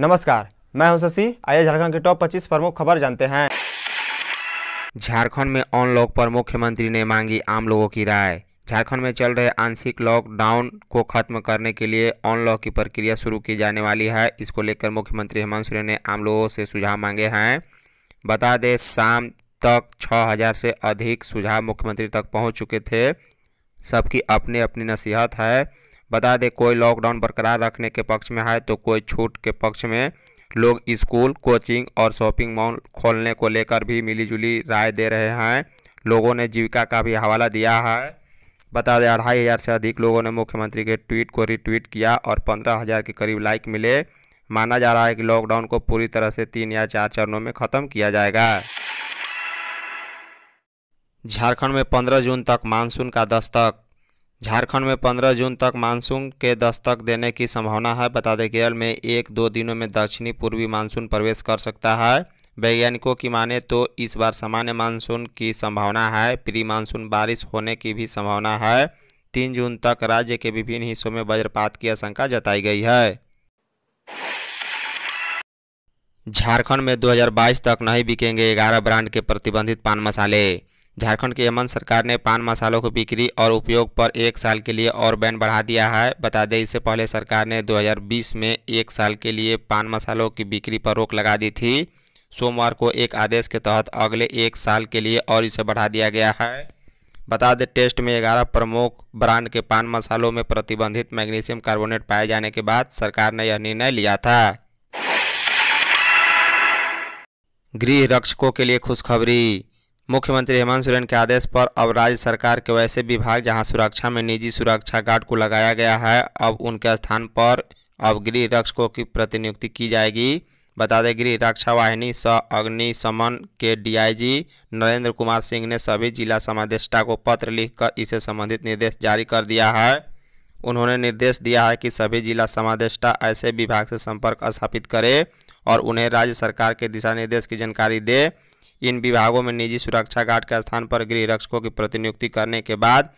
नमस्कार मैं हूं शशि आइए झारखंड के टॉप 25 प्रमुख खबर जानते हैं झारखंड में अनलॉक पर मुख्यमंत्री ने मांगी आम लोगों की राय झारखंड में चल रहे आंशिक लॉकडाउन को खत्म करने के लिए अनलॉक की प्रक्रिया शुरू की जाने वाली है इसको लेकर मुख्यमंत्री हेमंत सोरेन ने आम लोगों से सुझाव मांगे हैं बता दें शाम तक छः से अधिक सुझाव मुख्यमंत्री तक पहुँच चुके थे सबकी अपनी अपनी नसीहत है बता दें कोई लॉकडाउन बरकरार रखने के पक्ष में है तो कोई छूट के पक्ष में लोग स्कूल कोचिंग और शॉपिंग मॉल खोलने को लेकर भी मिलीजुली राय दे रहे हैं लोगों ने जीविका का भी हवाला दिया है बता दें अढ़ाई हज़ार से अधिक लोगों ने मुख्यमंत्री के ट्वीट को रीट्वीट किया और पंद्रह हज़ार के करीब लाइक मिले माना जा रहा है कि लॉकडाउन को पूरी तरह से तीन या चार चरणों में ख़त्म किया जाएगा झारखंड में 15 जून तक मानसून का दस्तक झारखंड में 15 जून तक मानसून के दस्तक देने की संभावना है बता दें केरल में एक दो दिनों में दक्षिणी पूर्वी मानसून प्रवेश कर सकता है वैज्ञानिकों की माने तो इस बार सामान्य मानसून की संभावना है प्री मानसून बारिश होने की भी संभावना है तीन जून तक राज्य के विभिन्न हिस्सों में वज्रपात की आशंका जताई गई है झारखंड में 2022 तक नहीं बिकेंगे 11 ब्रांड के प्रतिबंधित पान मसाले झारखंड की हेमंत सरकार ने पान मसालों की बिक्री और उपयोग पर एक साल के लिए और बैन बढ़ा दिया है बता दें इससे पहले सरकार ने 2020 में एक साल के लिए पान मसालों की बिक्री पर रोक लगा दी थी सोमवार को एक आदेश के तहत अगले एक साल के लिए और इसे बढ़ा दिया गया है बता दें टेस्ट में ग्यारह प्रमुख ब्रांड के पान मसालों में प्रतिबंधित मैग्नीशियम कार्बोनेट पाए जाने के बाद सरकार ने यह निर्णय लिया था गृह रक्षकों के लिए खुशखबरी मुख्यमंत्री हेमंत सोरेन के आदेश पर अब राज्य सरकार के वैसे विभाग जहां सुरक्षा में निजी सुरक्षा गार्ड को लगाया गया है अब उनके स्थान पर अब गृह रक्षकों की प्रतिनियुक्ति की जाएगी बता दें गृह रक्षा वाहिनी स अग्निशमन के डीआईजी नरेंद्र कुमार सिंह ने सभी जिला समादेष्टा को पत्र लिखकर इसे संबंधित निर्देश जारी कर दिया है उन्होंने निर्देश दिया है कि सभी जिला समादेष्टा ऐसे विभाग से संपर्क स्थापित करें और उन्हें राज्य सरकार के दिशा निर्देश की जानकारी दें इन विभागों में निजी सुरक्षा गार्ड के स्थान पर गृह रक्षकों की प्रतिनियुक्ति करने के बाद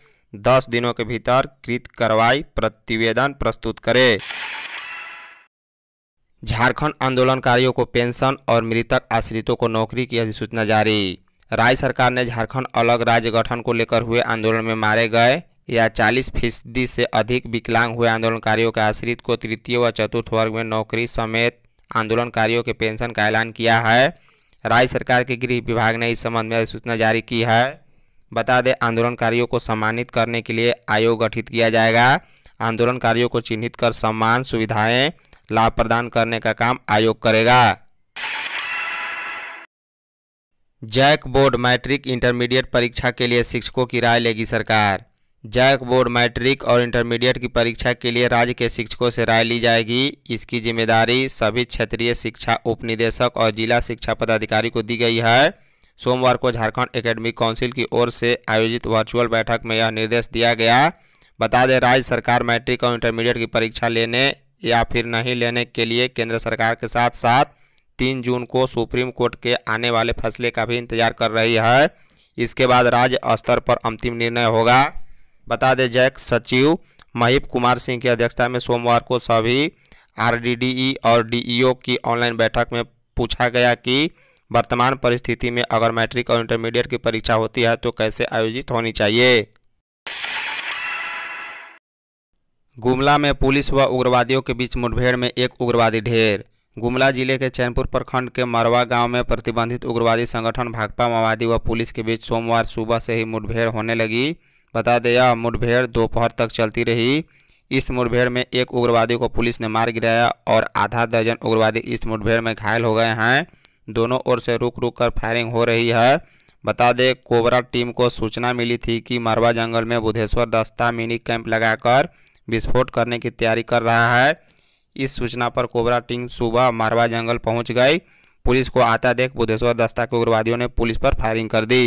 दस दिनों के भीतर कृत कार्रवाई प्रतिवेदन प्रस्तुत करे झारखंड आंदोलनकारियों को पेंशन और मृतक आश्रितों को नौकरी की अधिसूचना जारी राज्य सरकार ने झारखंड अलग राज्य गठन को लेकर हुए आंदोलन में मारे गए या 40 फीसदी से अधिक विकलांग हुए आंदोलनकारियों के आश्रित को तृतीय व चतुर्थ वर्ग में नौकरी समेत आंदोलनकारियों के पेंशन का ऐलान किया है राज्य सरकार के गृह विभाग ने इस संबंध में अधिसूचना जारी की है बता दें आंदोलनकारियों को सम्मानित करने के लिए आयोग गठित किया जाएगा आंदोलनकारियों को चिन्हित कर सम्मान सुविधाएं लाभ प्रदान करने का काम आयोग करेगा जैक बोर्ड मैट्रिक इंटरमीडिएट परीक्षा के लिए शिक्षकों की राय लेगी सरकार जैक बोर्ड मैट्रिक और इंटरमीडिएट की परीक्षा के लिए राज्य के शिक्षकों से राय ली जाएगी इसकी जिम्मेदारी सभी क्षेत्रीय शिक्षा उपनिदेशक और जिला शिक्षा पदाधिकारी को दी गई है सोमवार को झारखंड एकेडमिक काउंसिल की ओर से आयोजित वर्चुअल बैठक में यह निर्देश दिया गया बता दें राज्य सरकार मैट्रिक और इंटरमीडिएट की परीक्षा लेने या फिर नहीं लेने के लिए केंद्र सरकार के साथ साथ तीन जून को सुप्रीम कोर्ट के आने वाले फैसले का भी इंतजार कर रही है इसके बाद राज्य स्तर पर अंतिम निर्णय होगा बता दें जैक सचिव महिप कुमार सिंह की अध्यक्षता में सोमवार को सभी आरडीडीई और डीईओ की ऑनलाइन बैठक में पूछा गया कि वर्तमान परिस्थिति में अगर मैट्रिक और इंटरमीडिएट की परीक्षा होती है तो कैसे आयोजित होनी चाहिए गुमला में पुलिस व उग्रवादियों के बीच मुठभेड़ में एक उग्रवादी ढेर गुमला जिले के चैनपुर प्रखंड के मरवा गांव में प्रतिबंधित उग्रवादी संगठन भाकपा माओवादी व पुलिस के बीच सोमवार सुबह से ही मुठभेड़ होने लगी बता दें यह मुठभेड़ दोपहर तक चलती रही इस मुठभेड़ में एक उग्रवादी को पुलिस ने मार गिराया और आधा दर्जन उग्रवादी इस मुठभेड़ में घायल हो गए हैं दोनों ओर से रुक रुक कर फायरिंग हो रही है बता दें कोबरा टीम को सूचना मिली थी कि मारवा जंगल में बुधेश्वर दस्ता मिनी कैंप लगाकर विस्फोट करने की तैयारी कर रहा है इस सूचना पर कोबरा टीम सुबह मारवा जंगल पहुंच गई पुलिस को आता देख बुधेश्वर दस्ता के उग्रवादियों ने पुलिस पर फायरिंग कर दी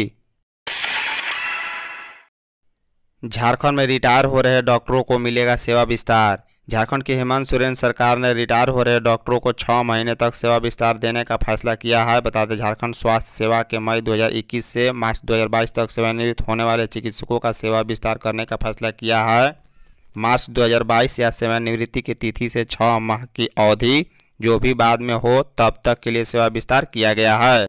झारखंड में रिटायर हो रहे डॉक्टरों को मिलेगा सेवा विस्तार झारखंड की हेमंत सोरेन सरकार ने रिटायर हो रहे डॉक्टरों को छः महीने तक सेवा विस्तार देने का फैसला किया है बता दें झारखंड स्वास्थ्य सेवा के मई 2021 से मार्च 2022 तक सेवानिवृत्त होने वाले चिकित्सकों का सेवा विस्तार करने का फैसला किया है मार्च 2022 या सेवानिवृत्ति की तिथि से छः माह की अवधि जो भी बाद में हो तब तक के लिए सेवा विस्तार किया गया है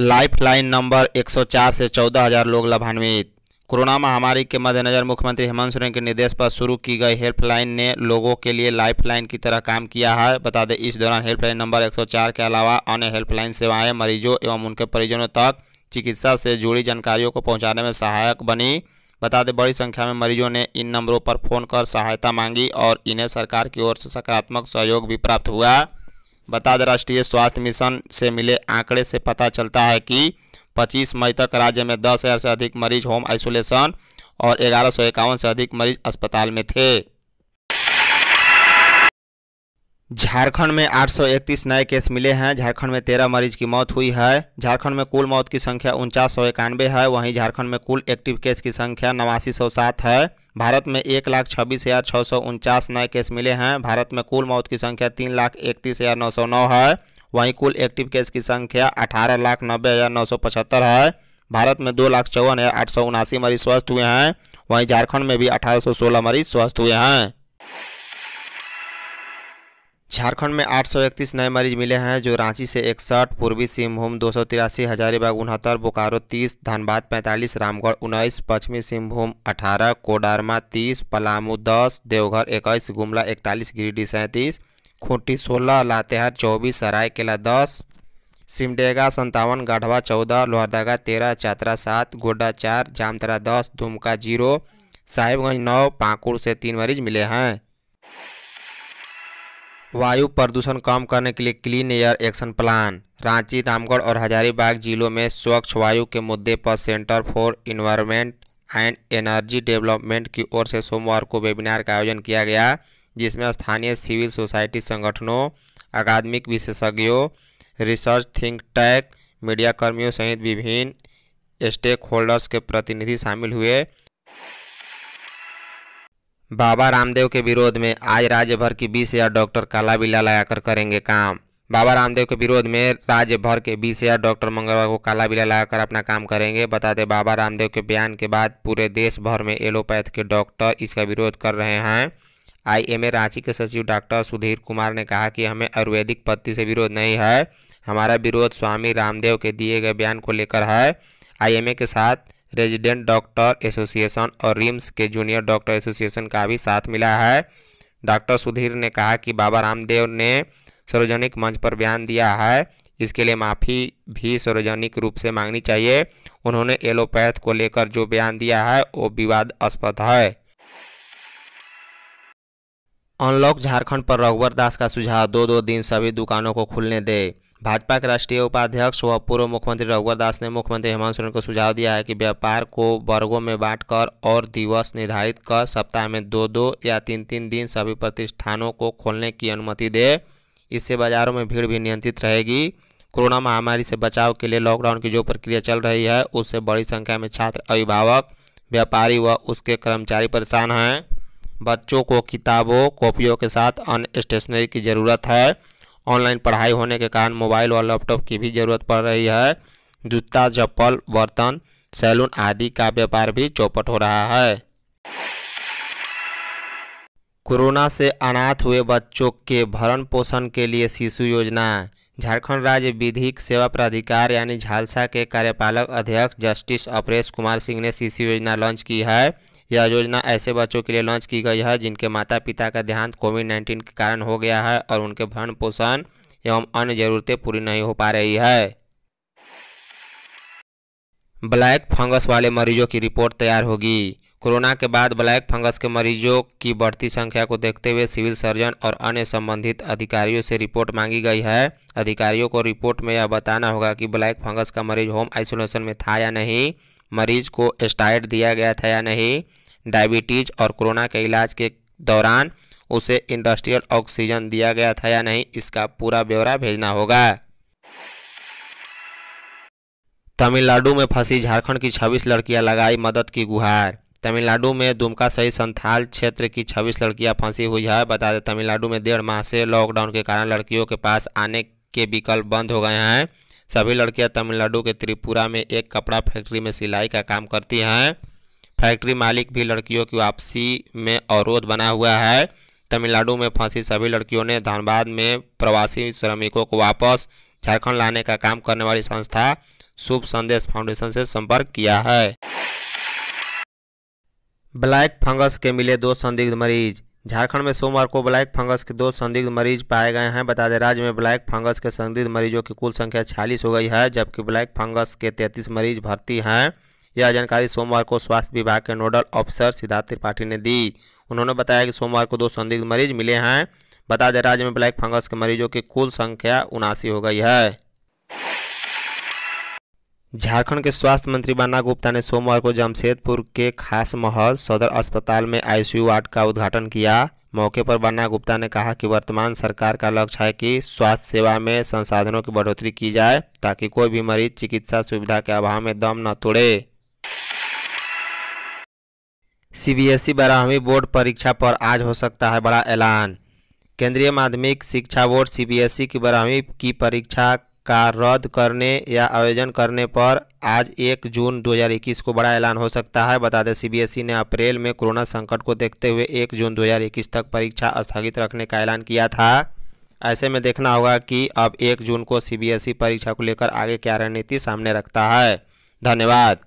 लाइफलाइन नंबर 104 से 14,000 लोग लाभान्वित कोरोना महामारी के मद्देनज़र मुख्यमंत्री हेमंत सोरेन के निर्देश पर शुरू की गई हेल्पलाइन ने लोगों के लिए लाइफलाइन की तरह काम किया है बता दें इस दौरान हेल्पलाइन नंबर 104 के अलावा अन्य हेल्पलाइन सेवाएं मरीजों एवं उनके परिजनों तक चिकित्सा से जुड़ी जानकारियों को पहुँचाने में सहायक बनी बता दें बड़ी संख्या में मरीजों ने इन नंबरों पर फ़ोन कर सहायता मांगी और इन्हें सरकार की ओर से सकारात्मक सहयोग भी प्राप्त हुआ बता दें राष्ट्रीय स्वास्थ्य मिशन से मिले आंकड़े से पता चलता है कि 25 मई तक राज्य में दस हज़ार से अधिक मरीज होम आइसोलेशन और ग्यारह सौ इक्यावन से अधिक मरीज अस्पताल में थे झारखंड में 831 नए केस मिले हैं झारखंड में तेरह मरीज की मौत हुई है झारखंड में कुल मौत की संख्या उनचास है वहीं झारखंड में कुल एक्टिव केस की संख्या नवासी है भारत में एक लाख छब्बीस हज़ार छः सौ उनचास नए केस मिले हैं भारत में कुल मौत की संख्या तीन लाख इकतीस हज़ार नौ सौ नौ है वहीं कुल एक्टिव केस की संख्या अठारह लाख नब्बे हज़ार नौ सौ पचहत्तर है भारत में दो लाख चौवन हज़ार आठ सौ उनासी मरीज स्वस्थ हुए हैं वहीं झारखंड में भी अठारह सौ सोलह मरीज स्वस्थ हुए हैं झारखंड में 831 नए मरीज मिले हैं जो रांची से इकसठ पूर्वी सिंहभूम दो सौ तिरासी हजारीबाग उनहत्तर बोकारो 30 धनबाद 45 रामगढ़ उन्नीस पश्चिमी सिंहभूम 18 कोडरमा 30 पलामू 10 देवघर 21 गुमला 41 गिरिडीह सैंतीस खूंटी 16 लातेहार 24 सरायकेला 10 सिमडेगा संतावन गढ़वा 14 लोहरदगा 13 चतरा सात गोड्डा चार जामतरा दस दुमका जीरो साहिबगंज नौ पाकुड़ से तीन मरीज मिले हैं वायु प्रदूषण कम करने के लिए clean air action plan Ranchi Ramgarh और हजारीबाग जिलों में स्वच्छ वायु के मुद्दे पर centre for environment and energy development की ओर से सोमवार को वेबिनार का आयोजन किया गया जिसमें स्थानीय सिविल सोसाइटी संगठनों अकादमिक विशेषज्ञों रिसर्च थिंक टैंक मीडियाकर्मियों सहित विभिन्न स्टेक होल्डर्स के प्रतिनिधि शामिल हुए बाबा रामदेव के विरोध में आज राज्य भर की बीस हजार डॉक्टर काला बिल्ला लगाकर करेंगे काम बाबा रामदेव के विरोध में राज्य भर के बीस हजार डॉक्टर मंगलवार को काला बिल्ला लगाकर अपना काम करेंगे बता दें बाबा रामदेव के बयान के बाद पूरे देश भर में एलोपैथ के डॉक्टर इसका विरोध कर रहे हैं आईएमए रांची के सचिव डॉक्टर सुधीर कुमार ने कहा कि हमें आयुर्वेदिक पत्ती से विरोध नहीं है हमारा विरोध स्वामी रामदेव के दिए गए बयान को लेकर है ए के साथ रेजिडेंट डॉक्टर एसोसिएशन और रिम्स के जूनियर डॉक्टर एसोसिएशन का भी साथ मिला है डॉक्टर सुधीर ने कहा कि बाबा रामदेव ने सार्वजनिक मंच पर बयान दिया है इसके लिए माफ़ी भी सार्वजनिक रूप से मांगनी चाहिए उन्होंने एलोपैथ को लेकर जो बयान दिया है वो विवादास्पद है अनलॉक झारखंड पर रघुवर दास का सुझाव दो दो दिन सभी दुकानों को खुलने दे भाजपा के राष्ट्रीय उपाध्यक्ष व पूर्व मुख्यमंत्री रघुवर दास ने मुख्यमंत्री हेमंत सोरेन को सुझाव दिया है कि व्यापार को वर्गों में बांटकर और दिवस निर्धारित कर सप्ताह में दो दो या तीन तीन दिन सभी प्रतिष्ठानों को खोलने की अनुमति दे इससे बाजारों में भीड़ भी नियंत्रित रहेगी कोरोना महामारी से बचाव के लिए लॉकडाउन की जो प्रक्रिया चल रही है उससे बड़ी संख्या में छात्र अभिभावक व्यापारी व उसके कर्मचारी परेशान हैं बच्चों को किताबों कॉपियों के साथ अन्य स्टेशनरी की ज़रूरत है ऑनलाइन पढ़ाई होने के कारण मोबाइल और लैपटॉप की भी ज़रूरत पड़ रही है जूता चप्पल बर्तन सैलून आदि का व्यापार भी चौपट हो रहा है कोरोना से अनाथ हुए बच्चों के भरण पोषण के लिए शिशु योजना झारखंड राज्य विधिक सेवा प्राधिकार यानी झालसा के कार्यपालक अध्यक्ष जस्टिस अपरेश कुमार सिंह ने शिशु योजना लॉन्च की है यह योजना ऐसे बच्चों के लिए लॉन्च की गई है जिनके माता पिता का देहांत कोविड नाइन्टीन के कारण हो गया है और उनके भरण पोषण एवं अन्य जरूरतें पूरी नहीं हो पा रही है ब्लैक फंगस वाले मरीजों की रिपोर्ट तैयार होगी कोरोना के बाद ब्लैक फंगस के मरीजों की बढ़ती संख्या को देखते हुए सिविल सर्जन और अन्य संबंधित अधिकारियों से रिपोर्ट मांगी गई है अधिकारियों को रिपोर्ट में यह बताना होगा कि ब्लैक फंगस का मरीज होम आइसोलेशन में था या नहीं मरीज को स्टाइड दिया गया था या नहीं डायबिटीज़ और कोरोना के इलाज के दौरान उसे इंडस्ट्रियल ऑक्सीजन दिया गया था या नहीं इसका पूरा ब्यौरा भेजना होगा तमिलनाडु में फंसी झारखंड की छब्बीस लड़कियां लगाई मदद की गुहार तमिलनाडु में दुमका सहित संथाल क्षेत्र की 26 लड़कियां फंसी हुई है बता दें तमिलनाडु में डेढ़ माह से लॉकडाउन के कारण लड़कियों के पास आने के विकल्प बंद हो गए हैं सभी लड़कियां तमिलनाडु के त्रिपुरा में एक कपड़ा फैक्ट्री में सिलाई का काम करती हैं फैक्ट्री मालिक भी लड़कियों की वापसी में अवरोध बना हुआ है तमिलनाडु में फंसी सभी लड़कियों ने धनबाद में प्रवासी श्रमिकों को वापस झारखंड लाने का काम करने वाली संस्था शुभ संदेश फाउंडेशन से संपर्क किया है ब्लैक फंगस के मिले दो संदिग्ध मरीज झारखंड में सोमवार को ब्लैक फंगस के दो संदिग्ध मरीज पाए गए हैं बता दें राज्य में ब्लैक फंगस के संदिग्ध मरीजों की कुल संख्या छियालीस हो गई है जबकि ब्लैक फंगस के तैंतीस मरीज भर्ती हैं यह जानकारी सोमवार को स्वास्थ्य विभाग के नोडल ऑफिसर सिद्धार्थ त्रिपाठी ने दी उन्होंने बताया कि सोमवार को दो संदिग्ध मरीज मिले हैं बता दें राज्य में ब्लैक फंगस के मरीजों की कुल संख्या उनासी हो गई है झारखंड के स्वास्थ्य मंत्री बन्ना गुप्ता ने सोमवार को जमशेदपुर के खास महल सदर अस्पताल में आईसीयू वार्ड का उद्घाटन किया मौके पर बन्ना गुप्ता ने कहा कि वर्तमान सरकार का लक्ष्य है कि स्वास्थ्य सेवा में संसाधनों की बढ़ोतरी की जाए ताकि कोई भी मरीज चिकित्सा सुविधा के अभाव में दम न तोड़े सीबीएसई बारहवीं बोर्ड परीक्षा पर आज हो सकता है बड़ा ऐलान केंद्रीय माध्यमिक शिक्षा बोर्ड सीबीएसई की बारहवीं की परीक्षा का रद्द करने या आयोजन करने पर आज 1 जून 2021 को बड़ा ऐलान हो सकता है बता दें सीबीएसई ने अप्रैल में कोरोना संकट को देखते हुए 1 जून 2021 तक परीक्षा स्थगित रखने का ऐलान किया था ऐसे में देखना होगा कि अब 1 जून को सीबीएसई परीक्षा को लेकर आगे क्या रणनीति सामने रखता है धन्यवाद